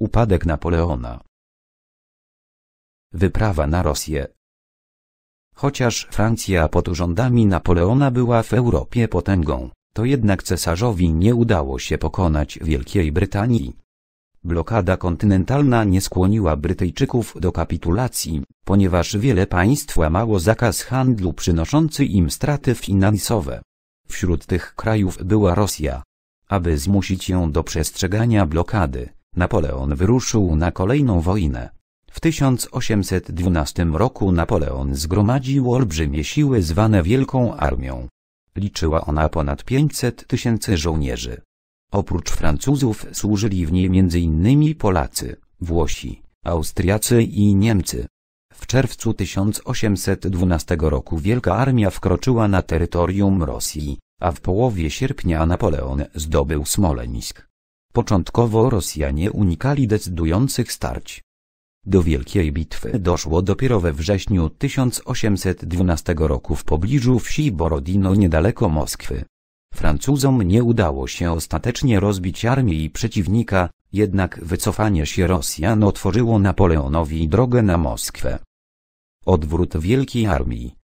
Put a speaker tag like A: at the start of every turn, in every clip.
A: Upadek Napoleona. Wyprawa na Rosję. Chociaż Francja pod urządami Napoleona była w Europie potęgą, to jednak cesarzowi nie udało się pokonać Wielkiej Brytanii. Blokada kontynentalna nie skłoniła Brytyjczyków do kapitulacji, ponieważ wiele państw łamało zakaz handlu przynoszący im straty finansowe. Wśród tych krajów była Rosja. Aby zmusić ją do przestrzegania blokady, Napoleon wyruszył na kolejną wojnę. W 1812 roku Napoleon zgromadził olbrzymie siły zwane Wielką Armią. Liczyła ona ponad 500 tysięcy żołnierzy. Oprócz Francuzów służyli w niej m.in. Polacy, Włosi, Austriacy i Niemcy. W czerwcu 1812 roku Wielka Armia wkroczyła na terytorium Rosji, a w połowie sierpnia Napoleon zdobył Smoleńsk. Początkowo Rosjanie unikali decydujących starć. Do wielkiej bitwy doszło dopiero we wrześniu 1812 roku w pobliżu wsi Borodino niedaleko Moskwy. Francuzom nie udało się ostatecznie rozbić armii przeciwnika, jednak wycofanie się Rosjan otworzyło Napoleonowi drogę na Moskwę. Odwrót Wielkiej Armii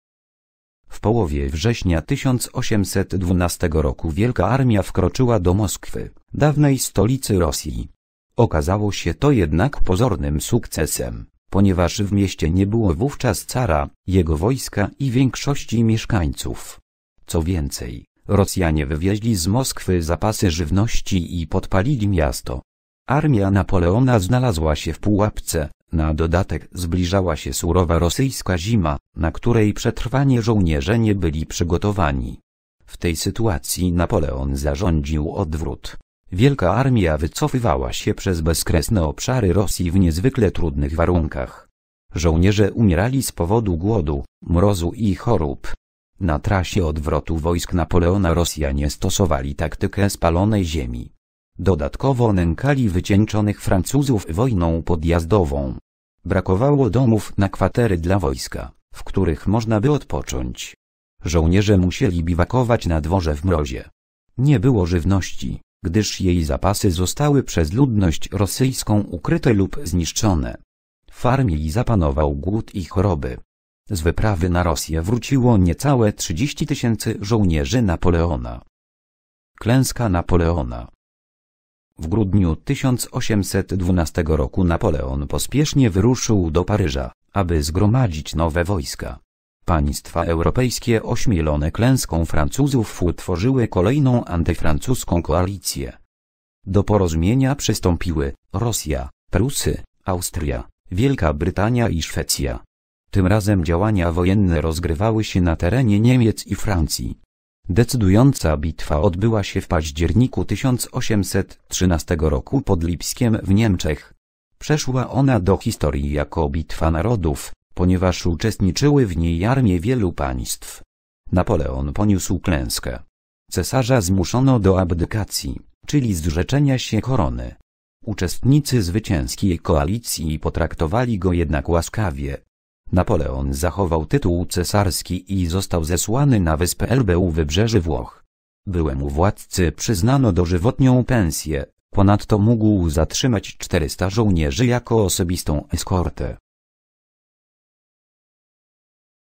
A: w połowie września 1812 roku Wielka Armia wkroczyła do Moskwy, dawnej stolicy Rosji. Okazało się to jednak pozornym sukcesem, ponieważ w mieście nie było wówczas cara, jego wojska i większości mieszkańców. Co więcej, Rosjanie wywieźli z Moskwy zapasy żywności i podpalili miasto. Armia Napoleona znalazła się w pułapce, na dodatek zbliżała się surowa rosyjska zima, na której przetrwanie żołnierze nie byli przygotowani. W tej sytuacji Napoleon zarządził odwrót. Wielka armia wycofywała się przez bezkresne obszary Rosji w niezwykle trudnych warunkach. Żołnierze umierali z powodu głodu, mrozu i chorób. Na trasie odwrotu wojsk Napoleona Rosjanie stosowali taktykę spalonej ziemi. Dodatkowo nękali wycieńczonych Francuzów wojną podjazdową. Brakowało domów na kwatery dla wojska, w których można by odpocząć. Żołnierze musieli biwakować na dworze w mrozie. Nie było żywności, gdyż jej zapasy zostały przez ludność rosyjską ukryte lub zniszczone. W farmie zapanował głód i choroby. Z wyprawy na Rosję wróciło niecałe 30 tysięcy żołnierzy Napoleona. Klęska Napoleona w grudniu 1812 roku Napoleon pospiesznie wyruszył do Paryża, aby zgromadzić nowe wojska. Państwa europejskie ośmielone klęską Francuzów utworzyły kolejną antyfrancuską koalicję. Do porozumienia przystąpiły Rosja, Prusy, Austria, Wielka Brytania i Szwecja. Tym razem działania wojenne rozgrywały się na terenie Niemiec i Francji. Decydująca bitwa odbyła się w październiku 1813 roku pod Lipskiem w Niemczech. Przeszła ona do historii jako Bitwa Narodów, ponieważ uczestniczyły w niej armie wielu państw. Napoleon poniósł klęskę. Cesarza zmuszono do abdykacji, czyli zrzeczenia się korony. Uczestnicy zwycięskiej koalicji potraktowali go jednak łaskawie, Napoleon zachował tytuł cesarski i został zesłany na wyspę Elbeu u wybrzeży Włoch. Byłemu władcy przyznano dożywotnią pensję, ponadto mógł zatrzymać 400 żołnierzy jako osobistą eskortę.